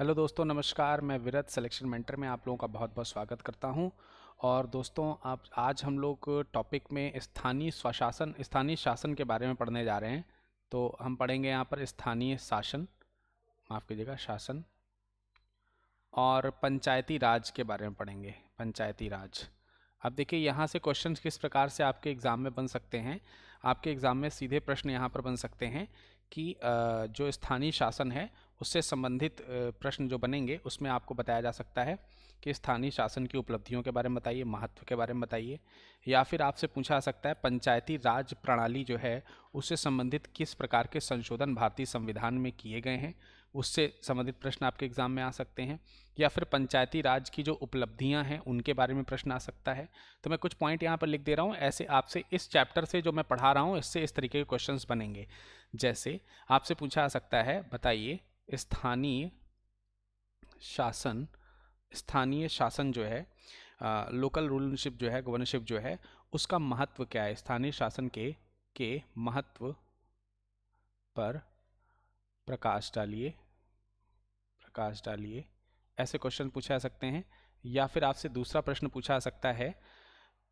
Hello दोस्तों नमस्कार मैं विरत सिलेक्शन मेंटर में आप लोगों का बहुत बहुत स्वागत करता हूं और दोस्तों आप आज हम लोग टॉपिक में स्थानीय स्वशासन स्थानीय शासन के बारे में पढ़ने जा रहे हैं तो हम पढ़ेंगे यहाँ पर स्थानीय शासन माफ़ कीजिएगा शासन और पंचायती राज के बारे में पढ़ेंगे पंचायती राज अब देखिए यहाँ से क्वेश्चन किस प्रकार से आपके एग्ज़ाम में बन सकते हैं आपके एग्ज़ाम में सीधे प्रश्न यहाँ पर बन सकते हैं कि जो स्थानीय शासन है उससे संबंधित प्रश्न जो बनेंगे उसमें आपको बताया जा सकता है कि स्थानीय शासन की उपलब्धियों के बारे में बताइए महत्व के बारे में बताइए या फिर आपसे पूछा जा सकता है पंचायती राज प्रणाली जो है उससे संबंधित किस प्रकार के संशोधन भारतीय संविधान में किए गए हैं उससे संबंधित प्रश्न आपके एग्ज़ाम में आ सकते हैं या फिर पंचायती राज की जो उपलब्धियां हैं उनके बारे में प्रश्न आ सकता है तो मैं कुछ पॉइंट यहाँ पर लिख दे रहा हूँ ऐसे आपसे इस चैप्टर से जो मैं पढ़ा रहा हूँ इससे इस तरीके के क्वेश्चन बनेंगे जैसे आपसे पूछा जा सकता है बताइए स्थानीय शासन स्थानीय शासन जो है आ, लोकल रूलरशिप जो है गवर्नरशिप जो है उसका महत्व क्या है स्थानीय शासन के के महत्व पर प्रकाश डालिए प्रकाश डालिए ऐसे क्वेश्चन पूछा जा सकते हैं या फिर आपसे दूसरा प्रश्न पूछा जा सकता है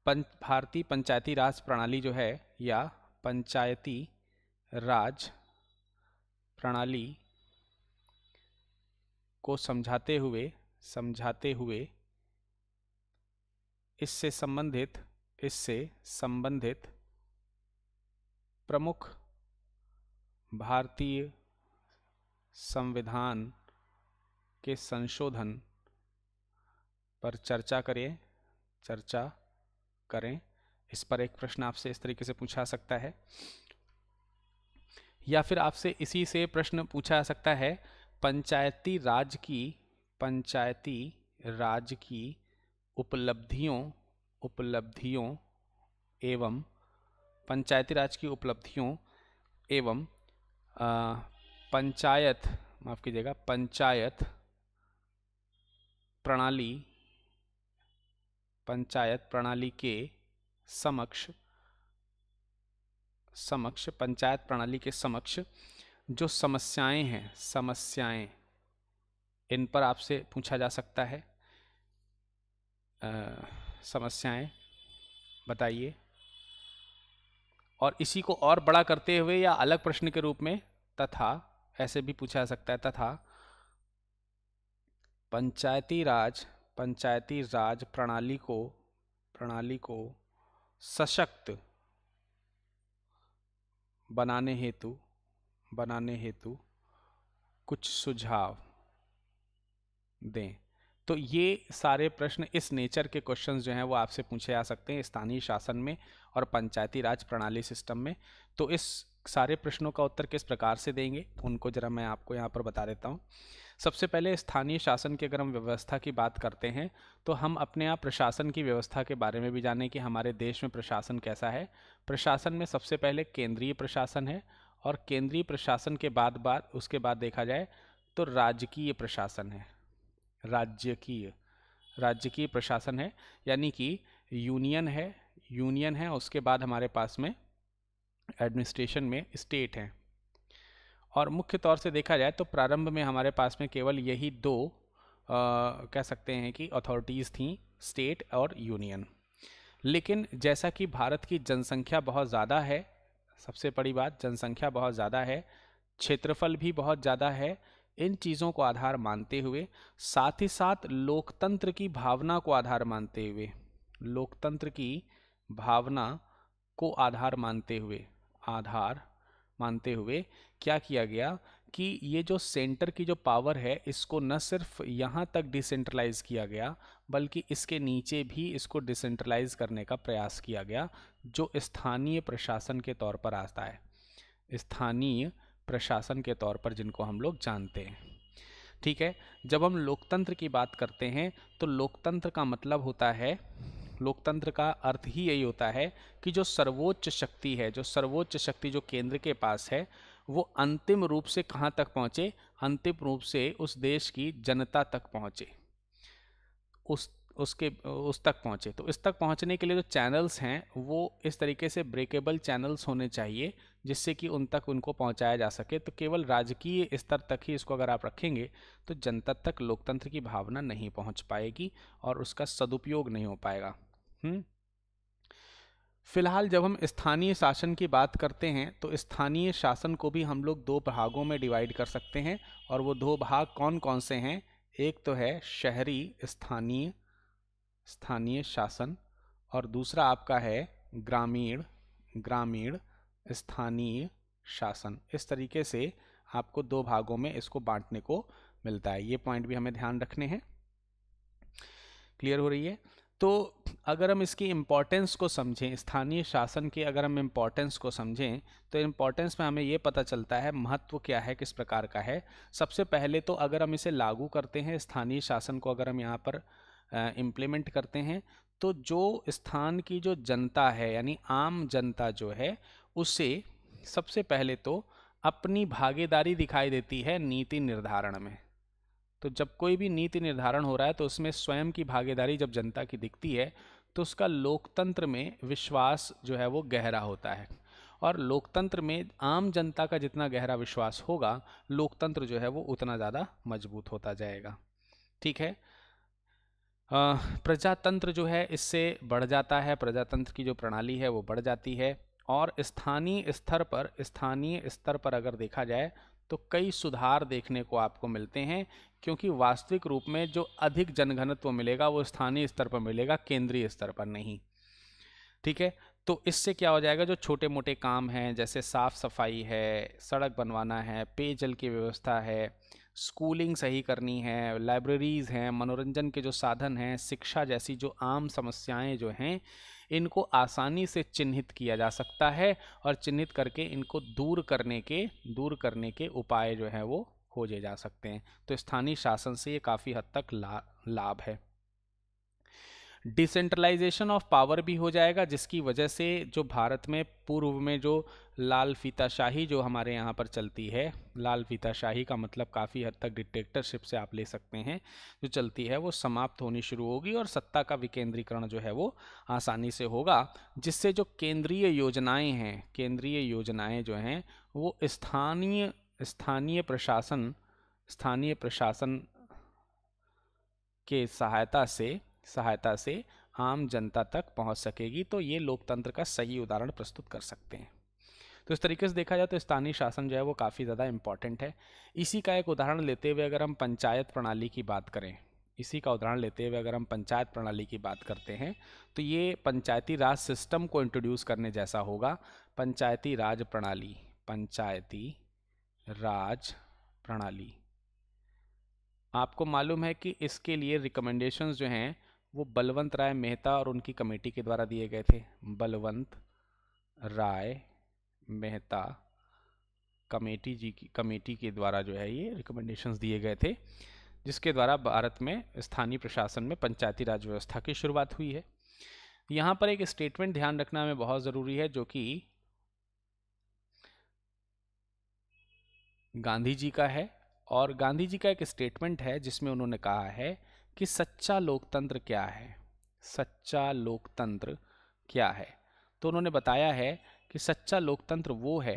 पंच भारतीय पंचायती राज प्रणाली जो है या पंचायती राज प्रणाली को समझाते हुए समझाते हुए इससे संबंधित इससे संबंधित प्रमुख भारतीय संविधान के संशोधन पर चर्चा करें चर्चा करें इस पर एक प्रश्न आपसे इस तरीके से पूछा सकता है या फिर आपसे इसी से प्रश्न पूछा जा सकता है पंचायती राज की पंचायती राज की उपलब्धियों उपलब्धियों एवं पंचायती राज की उपलब्धियों एवं पंचायत माफ़ कीजिएगा पंचायत प्रणाली पंचायत प्रणाली के समक्ष समक्ष पंचायत प्रणाली के समक्ष जो समस्याएं हैं समस्याएं इन पर आपसे पूछा जा सकता है आ, समस्याएं बताइए और इसी को और बड़ा करते हुए या अलग प्रश्न के रूप में तथा ऐसे भी पूछा जा सकता है तथा पंचायती राज पंचायती राज प्रणाली को प्रणाली को सशक्त बनाने हेतु बनाने हेतु कुछ सुझाव दें तो ये सारे प्रश्न इस नेचर के क्वेश्चंस जो हैं वो आपसे पूछे जा सकते हैं स्थानीय शासन में और पंचायती राज प्रणाली सिस्टम में तो इस सारे प्रश्नों का उत्तर किस प्रकार से देंगे उनको ज़रा मैं आपको यहाँ पर बता देता हूँ सबसे पहले स्थानीय शासन की अगर हम व्यवस्था की बात करते हैं तो हम अपने आप प्रशासन की व्यवस्था के बारे में भी जाने कि हमारे देश में प्रशासन कैसा है प्रशासन में सबसे पहले केंद्रीय प्रशासन है और केंद्रीय प्रशासन के बाद बाद उसके बाद देखा जाए तो राजकीय प्रशासन है राज्यकीय की प्रशासन है यानी कि यूनियन है यूनियन है उसके बाद हमारे पास में एडमिनिस्ट्रेशन में स्टेट हैं और मुख्य तौर से देखा जाए तो प्रारंभ में हमारे पास में केवल यही दो आ, कह सकते हैं कि अथॉरिटीज़ थी स्टेट और यूनियन लेकिन जैसा कि भारत की जनसंख्या बहुत ज़्यादा है सबसे बड़ी बात जनसंख्या बहुत ज़्यादा है क्षेत्रफल भी बहुत ज़्यादा है इन चीज़ों को आधार मानते हुए साथ ही साथ लोकतंत्र की भावना को आधार मानते हुए लोकतंत्र की भावना को आधार मानते हुए आधार मानते हुए क्या किया गया कि ये जो सेंटर की जो पावर है इसको न सिर्फ यहाँ तक डिसेंट्रलाइज किया गया बल्कि इसके नीचे भी इसको डिसेंट्रलाइज करने का प्रयास किया गया जो स्थानीय प्रशासन के तौर पर आता है स्थानीय प्रशासन के तौर पर जिनको हम लोग जानते हैं ठीक है जब हम लोकतंत्र की बात करते हैं तो लोकतंत्र का मतलब होता है लोकतंत्र का अर्थ ही यही होता है कि जो सर्वोच्च शक्ति है जो सर्वोच्च शक्ति जो केंद्र के पास है वो अंतिम रूप से कहाँ तक पहुँचे अंतिम रूप से उस देश की जनता तक पहुँचे उस उसके उस तक पहुँचे तो इस तक पहुँचने के लिए जो चैनल्स हैं वो इस तरीके से ब्रेकेबल चैनल्स होने चाहिए जिससे कि उन तक उनको पहुँचाया जा सके तो केवल राजकीय स्तर तक ही इसको अगर आप रखेंगे तो जनता तक लोकतंत्र की भावना नहीं पहुँच पाएगी और उसका सदुपयोग नहीं हो पाएगा हम्म? फिलहाल जब हम स्थानीय शासन की बात करते हैं तो स्थानीय शासन को भी हम लोग दो भागों में डिवाइड कर सकते हैं और वो दो भाग कौन कौन से हैं एक तो है शहरी स्थानीय स्थानीय शासन और दूसरा आपका है ग्रामीण ग्रामीण स्थानीय शासन इस तरीके से आपको दो भागों में इसको बांटने को मिलता है ये पॉइंट भी हमें ध्यान रखने हैं क्लियर हो रही है तो अगर हम इसकी इम्पोर्टेंस को समझें स्थानीय शासन की अगर हम इम्पोर्टेंस को समझें तो इम्पोर्टेंस में हमें ये पता चलता है महत्व क्या है किस प्रकार का है सबसे पहले तो अगर हम इसे लागू करते हैं स्थानीय शासन को अगर हम यहाँ पर इम्प्लीमेंट करते हैं तो जो स्थान की जो जनता है यानी आम जनता जो है उसे सबसे पहले तो अपनी भागीदारी दिखाई देती है नीति निर्धारण में तो जब कोई भी नीति निर्धारण हो रहा है तो उसमें स्वयं की भागीदारी जब जनता की दिखती है तो उसका लोकतंत्र में विश्वास जो है वो गहरा होता है और लोकतंत्र में आम जनता का जितना गहरा विश्वास होगा लोकतंत्र जो है वो उतना ज़्यादा मजबूत होता जाएगा ठीक है प्रजातंत्र जो है इससे बढ़ जाता है प्रजातंत्र की जो प्रणाली है वो बढ़ जाती है और स्थानीय स्तर पर स्थानीय स्तर पर अगर देखा जाए तो कई सुधार देखने को आपको मिलते हैं क्योंकि वास्तविक रूप में जो अधिक जनघनत्व मिलेगा वो स्थानीय स्तर पर मिलेगा केंद्रीय स्तर पर नहीं ठीक है तो इससे क्या हो जाएगा जो छोटे मोटे काम हैं जैसे साफ़ सफाई है सड़क बनवाना है पेयजल की व्यवस्था है स्कूलिंग सही करनी है लाइब्रेरीज़ हैं मनोरंजन के जो साधन हैं शिक्षा जैसी जो आम समस्याएं जो हैं इनको आसानी से चिन्हित किया जा सकता है और चिन्हित करके इनको दूर करने के दूर करने के उपाय जो हैं वो खोजे जा सकते हैं तो स्थानीय शासन से ये काफ़ी हद तक ला लाभ है डिसेंट्रलाइजेशन ऑफ पावर भी हो जाएगा जिसकी वजह से जो भारत में पूर्व में जो लाल फीताशाही जो हमारे यहाँ पर चलती है लाल फीताशाही का मतलब काफ़ी हद तक डिटेक्टरशिप से आप ले सकते हैं जो चलती है वो समाप्त होनी शुरू होगी और सत्ता का विकेंद्रीकरण जो है वो आसानी से होगा जिससे जो केंद्रीय योजनाएं हैं केंद्रीय योजनाएं जो हैं वो स्थानीय स्थानीय प्रशासन स्थानीय प्रशासन के सहायता से सहायता से आम जनता तक पहुंच सकेगी तो ये लोकतंत्र का सही उदाहरण प्रस्तुत कर सकते हैं तो इस तरीके से देखा जाए तो स्थानीय शासन जो है वो काफ़ी ज़्यादा इम्पॉर्टेंट है इसी का एक उदाहरण लेते हुए अगर हम पंचायत प्रणाली की बात करें इसी का उदाहरण लेते हुए अगर हम पंचायत प्रणाली की बात करते हैं तो ये पंचायती राज सिस्टम को इंट्रोड्यूस करने जैसा होगा पंचायती राज प्रणाली पंचायती राज प्रणाली आपको मालूम है कि इसके लिए रिकमेंडेशंस जो हैं वो बलवंत राय मेहता और उनकी कमेटी के द्वारा दिए गए थे बलवंत राय मेहता कमेटी जी की कमेटी के द्वारा जो है ये रिकमेंडेशंस दिए गए थे जिसके द्वारा भारत में स्थानीय प्रशासन में पंचायती राज व्यवस्था की शुरुआत हुई है यहाँ पर एक स्टेटमेंट ध्यान रखना हमें बहुत ज़रूरी है जो कि गांधी जी का है और गांधी जी का एक स्टेटमेंट है जिसमें उन्होंने कहा है कि सच्चा लोकतंत्र क्या है सच्चा लोकतंत्र क्या है तो उन्होंने बताया है कि सच्चा लोकतंत्र वो है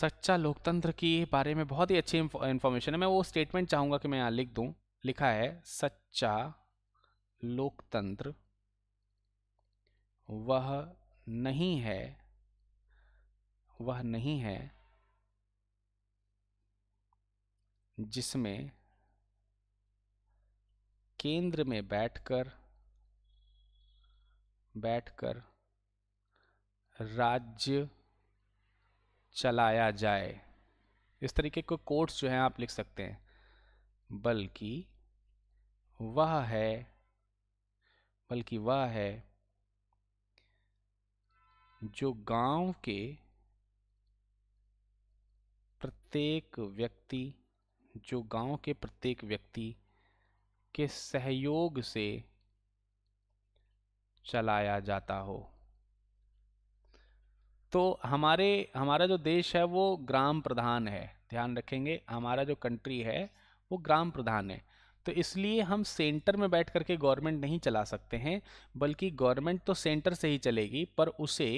सच्चा लोकतंत्र के बारे में बहुत ही अच्छी इन्फॉर्मेशन है मैं वो स्टेटमेंट चाहूँगा कि मैं यहाँ लिख दूँ लिखा है सच्चा लोकतंत्र वह नहीं है वह नहीं है जिसमें केंद्र में बैठकर बैठकर राज्य चलाया जाए इस तरीके के कोर्ट्स जो हैं आप लिख सकते हैं बल्कि वह है बल्कि वह है जो गांव के प्रत्येक व्यक्ति जो गांव के प्रत्येक व्यक्ति के सहयोग से चलाया जाता हो तो हमारे हमारा जो देश है वो ग्राम प्रधान है ध्यान रखेंगे हमारा जो कंट्री है वो ग्राम प्रधान है तो इसलिए हम सेंटर में बैठ करके गवर्नमेंट नहीं चला सकते हैं बल्कि गवर्नमेंट तो सेंटर से ही चलेगी पर उसे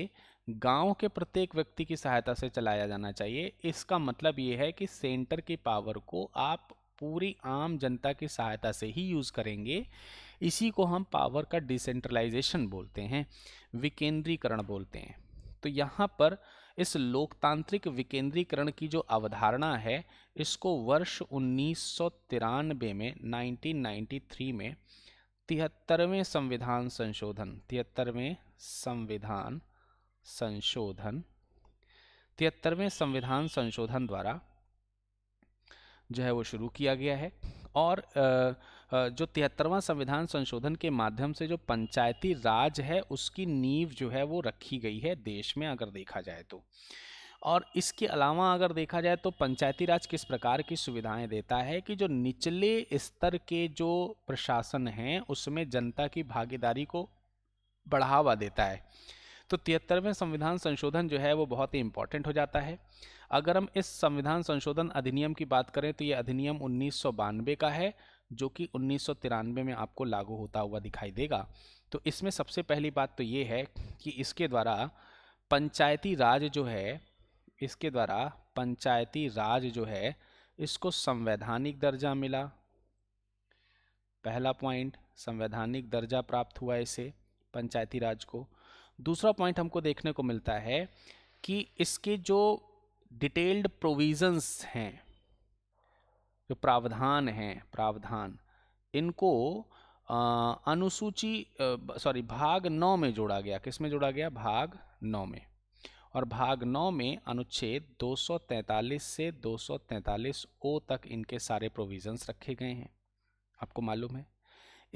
गांव के प्रत्येक व्यक्ति की सहायता से चलाया जाना चाहिए इसका मतलब ये है कि सेंटर की पावर को आप पूरी आम जनता की सहायता से ही यूज़ करेंगे इसी को हम पावर का डिसेंट्रलाइजेशन बोलते हैं विकेंद्रीकरण बोलते हैं तो यहाँ पर इस लोकतांत्रिक विकेंद्रीकरण की जो अवधारणा है इसको वर्ष उन्नीस में 1993 में तिहत्तरवें संविधान संशोधन तिहत्तरवें संविधान संशोधन तिहत्तरवें संविधान संशोधन द्वारा जो है वो शुरू किया गया है और जो तिहत्तरवां संविधान संशोधन के माध्यम से जो पंचायती राज है उसकी नींव जो है वो रखी गई है देश में अगर देखा जाए तो और इसके अलावा अगर देखा जाए तो पंचायती राज किस प्रकार की सुविधाएं देता है कि जो निचले स्तर के जो प्रशासन हैं उसमें जनता की भागीदारी को बढ़ावा देता है तो तिहत्तरवें संविधान संशोधन जो है वो बहुत ही इंपॉर्टेंट हो जाता है अगर हम इस संविधान संशोधन अधिनियम की बात करें तो ये अधिनियम उन्नीस का है जो कि उन्नीस में आपको लागू होता हुआ दिखाई देगा तो इसमें सबसे पहली बात तो ये है कि इसके द्वारा पंचायती राज जो है इसके द्वारा पंचायती राज जो है इसको संवैधानिक दर्जा मिला पहला पॉइंट संवैधानिक दर्जा प्राप्त हुआ इसे पंचायती राज को दूसरा पॉइंट हमको देखने को मिलता है कि इसके जो डिटेल्ड प्रोविजंस हैं जो प्रावधान हैं प्रावधान इनको आ, अनुसूची सॉरी भाग नौ में जोड़ा गया किस में जोड़ा गया भाग नौ में और भाग नौ में अनुच्छेद 243 से 243 ओ तक इनके सारे प्रोविजंस रखे गए हैं आपको मालूम है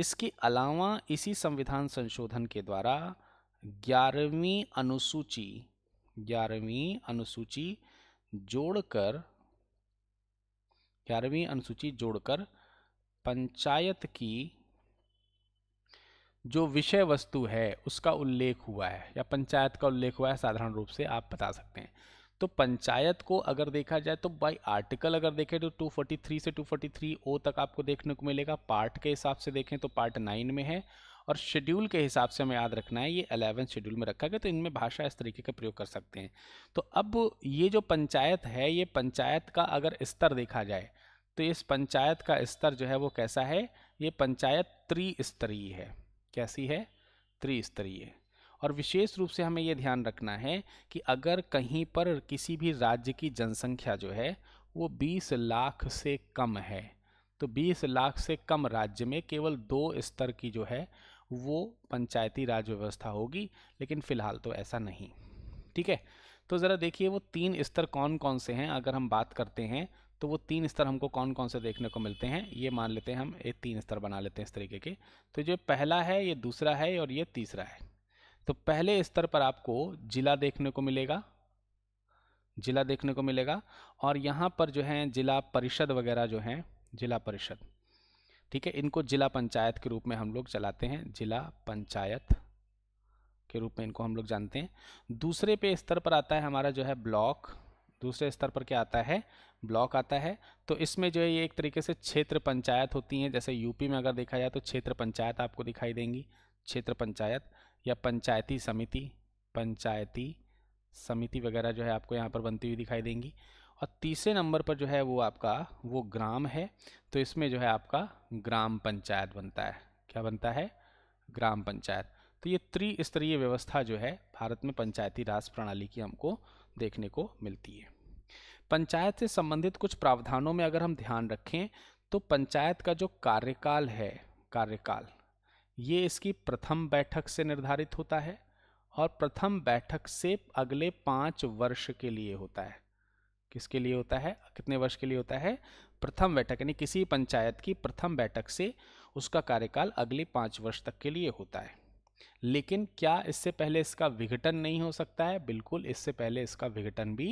इसके अलावा इसी संविधान संशोधन के द्वारा ग्यारहवीं अनुसूची ग्यारहवीं अनुसूची जोड़कर ग्यारहवीं अनुसूची जोड़कर पंचायत की जो विषय वस्तु है उसका उल्लेख हुआ है या पंचायत का उल्लेख हुआ है साधारण रूप से आप बता सकते हैं तो पंचायत को अगर देखा जाए तो बाई आर्टिकल अगर देखें तो 243 से 243 ओ तक आपको देखने को मिलेगा पार्ट के हिसाब से देखें तो पार्ट नाइन में है और शेड्यूल के हिसाब से हमें याद रखना है ये अलेवन शेड्यूल में रखा गया तो इनमें भाषा इस तरीके का प्रयोग कर सकते हैं तो अब ये जो पंचायत है ये पंचायत का अगर स्तर देखा जाए तो इस पंचायत का स्तर जो है वो कैसा है ये पंचायत त्रिस्तरीय है कैसी है त्रिस्तरीय और विशेष रूप से हमें ये ध्यान रखना है कि अगर कहीं पर किसी भी राज्य की जनसंख्या जो है वो 20 लाख से कम है तो 20 लाख से कम राज्य में केवल दो स्तर की जो है वो पंचायती राज व्यवस्था होगी लेकिन फ़िलहाल तो ऐसा नहीं ठीक है तो ज़रा देखिए वो तीन स्तर कौन कौन से हैं अगर हम बात करते हैं तो वो तीन स्तर हमको कौन कौन से देखने को मिलते हैं ये मान लेते हैं हम ये तीन स्तर बना लेते हैं इस तरीके के तो जो पहला है ये दूसरा है और ये तीसरा है तो पहले स्तर पर आपको जिला देखने को मिलेगा जिला देखने को मिलेगा और यहाँ पर जो है जिला परिषद वगैरह जो हैं जिला परिषद ठीक है इनको जिला पंचायत के रूप में हम लोग चलाते हैं जिला पंचायत के रूप में इनको हम लोग जानते हैं दूसरे पे स्तर पर आता है हमारा जो है ब्लॉक दूसरे स्तर पर क्या आता है ब्लॉक आता है तो इसमें जो है ये एक तरीके से क्षेत्र पंचायत होती हैं जैसे यूपी में अगर देखा जाए तो क्षेत्र पंचायत आपको दिखाई देंगी क्षेत्र पंचायत या पंचायती समिति पंचायती समिति वगैरह जो है आपको यहाँ पर बनती हुई दिखाई देंगी और तीसरे नंबर पर जो है वो आपका वो ग्राम है तो इसमें जो है आपका ग्राम पंचायत बनता है क्या बनता है ग्राम पंचायत तो ये त्रिस्तरीय व्यवस्था जो है भारत में पंचायती राज प्रणाली की हमको देखने को मिलती है पंचायत से संबंधित कुछ प्रावधानों में अगर हम ध्यान रखें तो पंचायत का जो कार्यकाल है कार्यकाल ये इसकी प्रथम बैठक से निर्धारित होता है और प्रथम बैठक से अगले पाँच वर्ष के लिए होता है किसके लिए होता है कितने वर्ष के लिए होता है प्रथम बैठक यानी किसी पंचायत की प्रथम बैठक से उसका कार्यकाल अगले पाँच वर्ष तक के लिए होता है लेकिन क्या इससे पहले इसका विघटन नहीं हो सकता है बिल्कुल इससे पहले इसका विघटन भी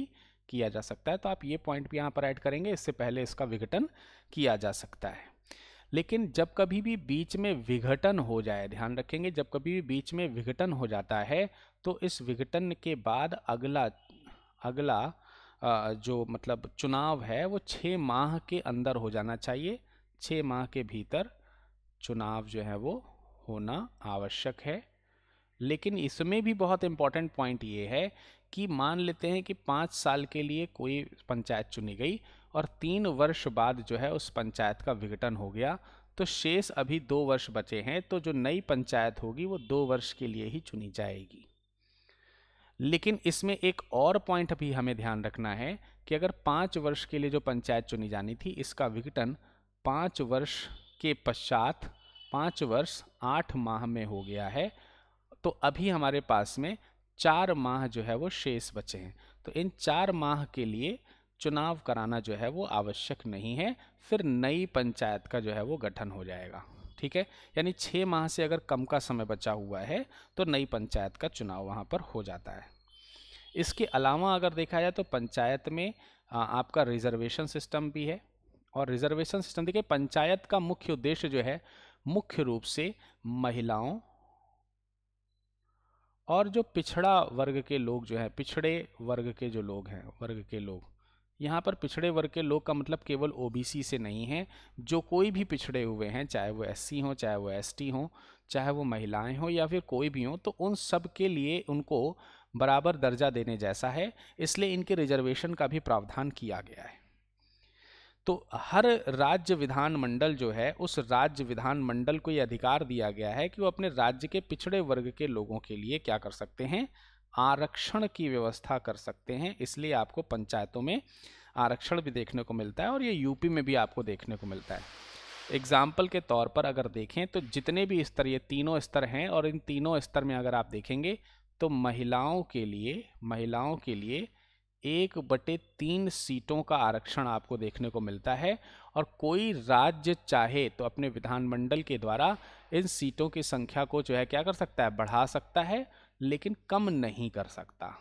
किया जा सकता है तो आप ये पॉइंट भी यहाँ पर ऐड करेंगे इससे पहले इसका विघटन किया जा सकता है लेकिन जब कभी भी बीच में विघटन हो जाए ध्यान रखेंगे जब कभी भी बीच में विघटन हो जाता है तो इस विघटन के बाद अगला अगला जो मतलब चुनाव है वो छः माह के अंदर हो जाना चाहिए छः माह के भीतर चुनाव जो है वो होना आवश्यक है लेकिन इसमें भी बहुत इम्पॉर्टेंट पॉइंट ये है कि मान लेते हैं कि पाँच साल के लिए कोई पंचायत चुनी गई और तीन वर्ष बाद जो है उस पंचायत का विघटन हो गया तो शेष अभी दो वर्ष बचे हैं तो जो नई पंचायत होगी वो दो वर्ष के लिए ही चुनी जाएगी लेकिन इसमें एक और पॉइंट भी हमें ध्यान रखना है कि अगर पाँच वर्ष के लिए जो पंचायत चुनी जानी थी इसका विघटन पाँच वर्ष के पश्चात पाँच वर्ष आठ माह में हो गया है तो अभी हमारे पास में चार माह जो है वो शेष बचे हैं तो इन चार माह के लिए चुनाव कराना जो है वो आवश्यक नहीं है फिर नई पंचायत का जो है वो गठन हो जाएगा ठीक है यानी छः माह से अगर कम का समय बचा हुआ है तो नई पंचायत का चुनाव वहाँ पर हो जाता है इसके अलावा अगर देखा जाए तो पंचायत में आपका रिजर्वेशन सिस्टम भी है और रिजर्वेशन सिस्टम देखिए पंचायत का मुख्य उद्देश्य जो है मुख्य रूप से महिलाओं और जो पिछड़ा वर्ग के लोग जो है पिछड़े वर्ग के जो लोग हैं वर्ग के लोग यहाँ पर पिछड़े वर्ग के लोग का मतलब केवल ओबीसी से नहीं है जो कोई भी पिछड़े हुए हैं चाहे वो एससी हो चाहे वो एसटी हो चाहे वो महिलाएं हों या फिर कोई भी हो तो उन सब के लिए उनको बराबर दर्जा देने जैसा है इसलिए इनके रिजर्वेशन का भी प्रावधान किया गया है तो हर राज्य विधानमंडल जो है उस राज्य विधानमंडल को यह अधिकार दिया गया है कि वो अपने राज्य के पिछड़े वर्ग के लोगों के लिए क्या कर सकते हैं आरक्षण की व्यवस्था कर सकते हैं इसलिए आपको पंचायतों में आरक्षण भी देखने को मिलता है और ये यूपी में भी आपको देखने को मिलता है एग्जाम्पल के तौर पर अगर देखें तो जितने भी स्तर ये तीनों स्तर हैं और इन तीनों स्तर में अगर आप देखेंगे तो महिलाओं के लिए महिलाओं के लिए एक बटे तीन सीटों का आरक्षण आपको देखने को मिलता है और कोई राज्य चाहे तो अपने विधानमंडल के द्वारा इन सीटों की संख्या को जो है क्या कर सकता है बढ़ा सकता है लेकिन कम नहीं कर सकता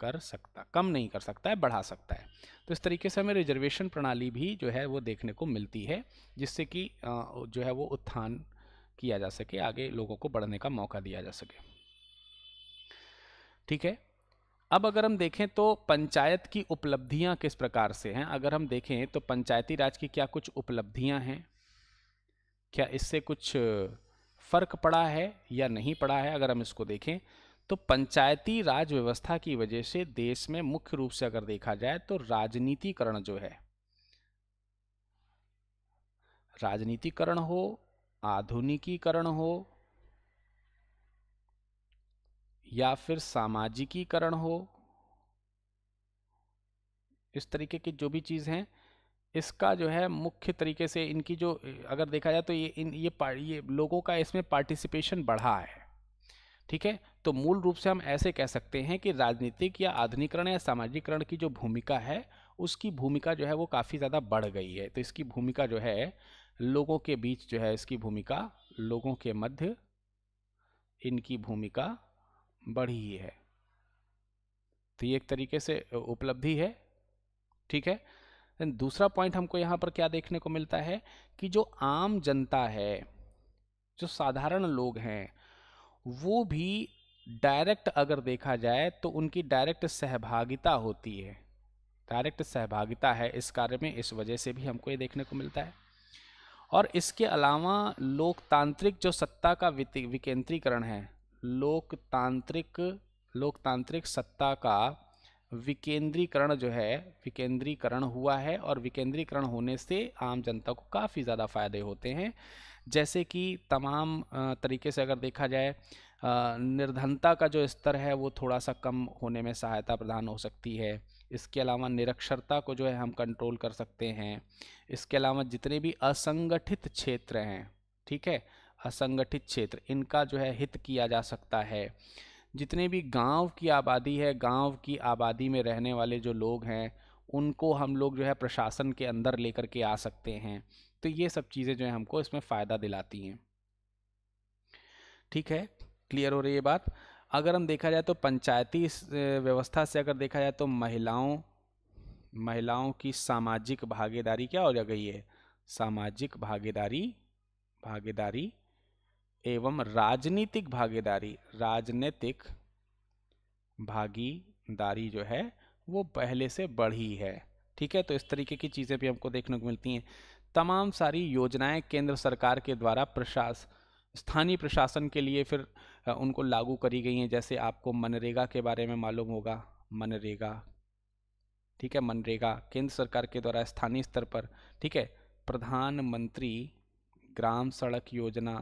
कर सकता कम नहीं कर सकता है बढ़ा सकता है तो इस तरीके से हमें रिजर्वेशन प्रणाली भी जो है वो देखने को मिलती है जिससे कि जो है वो उत्थान किया जा सके आगे लोगों को बढ़ने का मौका दिया जा सके ठीक है अब अगर हम देखें तो पंचायत की उपलब्धियां किस प्रकार से हैं अगर हम देखें तो पंचायती राज की क्या कुछ उपलब्धियां हैं क्या इससे कुछ फ़र्क पड़ा है या नहीं पड़ा है अगर हम इसको देखें तो पंचायती राज व्यवस्था की वजह से देश में मुख्य रूप से अगर देखा जाए तो राजनीतिकरण जो है राजनीतिकरण हो आधुनिकीकरण हो या फिर सामाजिकीकरण हो इस तरीके की जो भी चीज़ हैं इसका जो है मुख्य तरीके से इनकी जो अगर देखा जाए तो ये इन ये ये लोगों का इसमें पार्टिसिपेशन बढ़ा है ठीक है तो मूल रूप से हम ऐसे कह सकते हैं कि राजनीतिक या आधुनिकरण या सामाजिकरण की जो भूमिका है उसकी भूमिका जो है वो काफ़ी ज़्यादा बढ़ गई है तो इसकी भूमिका जो है लोगों के बीच जो है इसकी भूमिका लोगों के मध्य इनकी भूमिका बढ़ी ही है तो ये एक तरीके से उपलब्धि है ठीक है दूसरा पॉइंट हमको यहां पर क्या देखने को मिलता है कि जो आम जनता है जो साधारण लोग हैं वो भी डायरेक्ट अगर देखा जाए तो उनकी डायरेक्ट सहभागिता होती है डायरेक्ट सहभागिता है इस कार्य में इस वजह से भी हमको ये देखने को मिलता है और इसके अलावा लोकतांत्रिक जो सत्ता का विकेंद्रीकरण है लोकतांत्रिक लोकतांत्रिक सत्ता का विकेंद्रीकरण जो है विकेंद्रीकरण हुआ है और विकेंद्रीकरण होने से आम जनता को काफ़ी ज़्यादा फायदे होते हैं जैसे कि तमाम तरीके से अगर देखा जाए निर्धनता का जो स्तर है वो थोड़ा सा कम होने में सहायता प्रदान हो सकती है इसके अलावा निरक्षरता को जो है हम कंट्रोल कर सकते हैं इसके अलावा जितने भी असंगठित क्षेत्र हैं ठीक है असंगठित क्षेत्र इनका जो है हित किया जा सकता है जितने भी गांव की आबादी है गांव की आबादी में रहने वाले जो लोग हैं उनको हम लोग जो है प्रशासन के अंदर लेकर के आ सकते हैं तो ये सब चीज़ें जो है हमको इसमें फ़ायदा दिलाती हैं ठीक है क्लियर हो रही है बात अगर हम देखा जाए तो पंचायती व्यवस्था से अगर देखा जाए तो महिलाओं महिलाओं की सामाजिक भागीदारी क्या हो गई है सामाजिक भागीदारी भागीदारी एवं राजनीतिक भागीदारी राजनीतिक भागीदारी जो है वो पहले से बढ़ी है ठीक है तो इस तरीके की चीज़ें भी हमको देखने को मिलती हैं तमाम सारी योजनाएं केंद्र सरकार के द्वारा प्रशास स्थानीय प्रशासन के लिए फिर उनको लागू करी गई हैं जैसे आपको मनरेगा के बारे में मालूम होगा मनरेगा ठीक है मनरेगा केंद्र सरकार के द्वारा स्थानीय स्तर पर ठीक है प्रधानमंत्री ग्राम सड़क योजना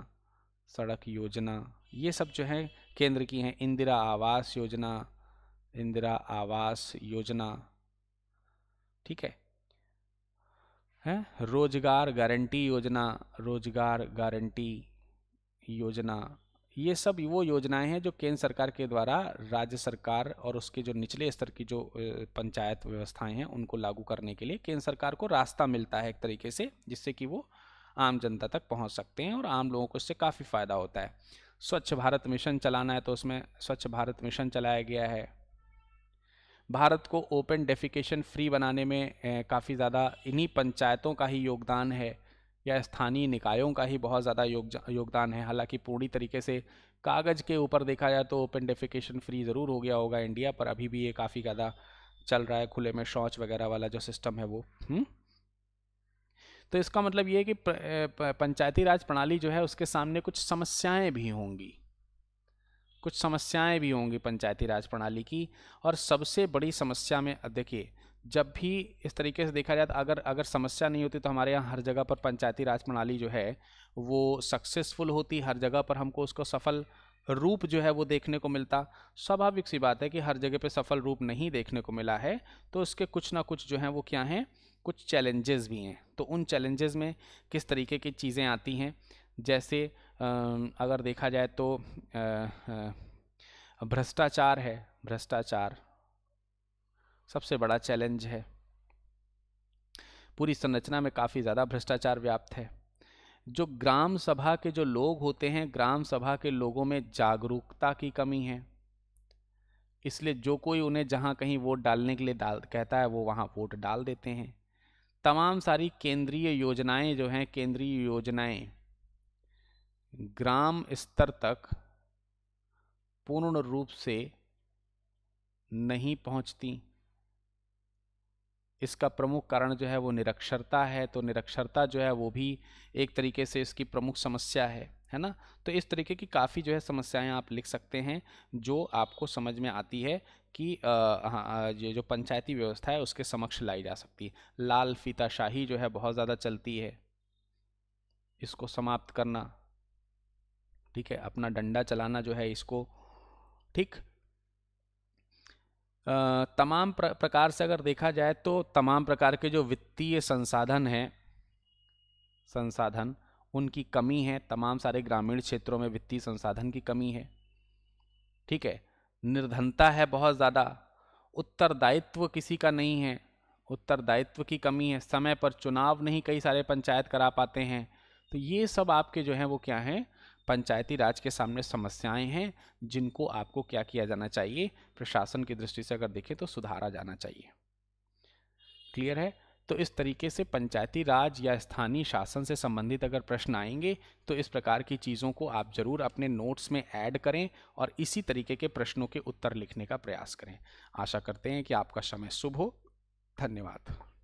सड़क योजना ये सब जो है केंद्र की हैं इंदिरा आवास योजना इंदिरा आवास योजना ठीक है हैं रोजगार गारंटी योजना रोजगार गारंटी योजना ये सब वो योजनाएं हैं जो केंद्र सरकार के द्वारा राज्य सरकार और उसके जो निचले स्तर की जो पंचायत व्यवस्थाएं हैं उनको लागू करने के लिए केंद्र सरकार को रास्ता मिलता है एक तरीके से जिससे कि वो आम जनता तक पहुँच सकते हैं और आम लोगों को इससे काफ़ी फ़ायदा होता है स्वच्छ भारत मिशन चलाना है तो उसमें स्वच्छ भारत मिशन चलाया गया है भारत को ओपन डेफिकेशन फ्री बनाने में काफ़ी ज़्यादा इन्हीं पंचायतों का ही योगदान है या स्थानीय निकायों का ही बहुत ज़्यादा योग, योगदान है हालांकि पूरी तरीके से कागज़ के ऊपर देखा जाए तो ओपन डेफिकेशन फ्री ज़रूर हो गया होगा इंडिया पर अभी भी ये काफ़ी ज़्यादा चल रहा है खुले में शौच वगैरह वाला जो सिस्टम है वो हुँ? तो इसका मतलब ये है कि पंचायती राज प्रणाली जो है उसके सामने कुछ समस्याएं भी होंगी कुछ समस्याएं भी होंगी पंचायती राज प्रणाली की और सबसे बड़ी समस्या में देखिए जब भी इस तरीके से देखा जाए तो अगर अगर समस्या नहीं होती तो हमारे यहाँ हर जगह पर पंचायती राज प्रणाली जो है वो सक्सेसफुल होती हर जगह पर हमको उसको सफल रूप जो है वो देखने को मिलता स्वाभाविक सी बात है कि हर जगह पे सफल रूप नहीं देखने को मिला है तो उसके कुछ ना कुछ जो है वो क्या हैं कुछ चैलेंजेस भी हैं तो उन चैलेंजेस में किस तरीके की चीज़ें आती हैं जैसे अगर देखा जाए तो भ्रष्टाचार है भ्रष्टाचार सबसे बड़ा चैलेंज है पूरी संरचना में काफ़ी ज़्यादा भ्रष्टाचार व्याप्त है जो ग्राम सभा के जो लोग होते हैं ग्राम सभा के लोगों में जागरूकता की कमी है इसलिए जो कोई उन्हें जहाँ कहीं वोट डालने के लिए डाल कहता है वो वहाँ वोट डाल देते हैं तमाम सारी केंद्रीय योजनाएं जो हैं केंद्रीय योजनाएं ग्राम स्तर तक पूर्ण रूप से नहीं पहुंचती इसका प्रमुख कारण जो है वो निरक्षरता है तो निरक्षरता जो है वो भी एक तरीके से इसकी प्रमुख समस्या है है ना तो इस तरीके की काफ़ी जो है समस्याएं आप लिख सकते हैं जो आपको समझ में आती है कि हाँ, ये जो पंचायती व्यवस्था है उसके समक्ष लाई जा सकती है लाल फीताशाही जो है बहुत ज़्यादा चलती है इसको समाप्त करना ठीक है अपना डंडा चलाना जो है इसको ठीक तमाम प्र, प्रकार से अगर देखा जाए तो तमाम प्रकार के जो वित्तीय संसाधन हैं संसाधन उनकी कमी है तमाम सारे ग्रामीण क्षेत्रों में वित्तीय संसाधन की कमी है ठीक है निर्धनता है बहुत ज़्यादा उत्तरदायित्व किसी का नहीं है उत्तरदायित्व की कमी है समय पर चुनाव नहीं कई सारे पंचायत करा पाते हैं तो ये सब आपके जो हैं वो क्या हैं पंचायती राज के सामने समस्याएं हैं जिनको आपको क्या किया जाना चाहिए प्रशासन की दृष्टि से अगर देखें तो सुधारा जाना चाहिए क्लियर है तो इस तरीके से पंचायती राज या स्थानीय शासन से संबंधित अगर प्रश्न आएंगे तो इस प्रकार की चीज़ों को आप ज़रूर अपने नोट्स में ऐड करें और इसी तरीके के प्रश्नों के उत्तर लिखने का प्रयास करें आशा करते हैं कि आपका समय शुभ हो धन्यवाद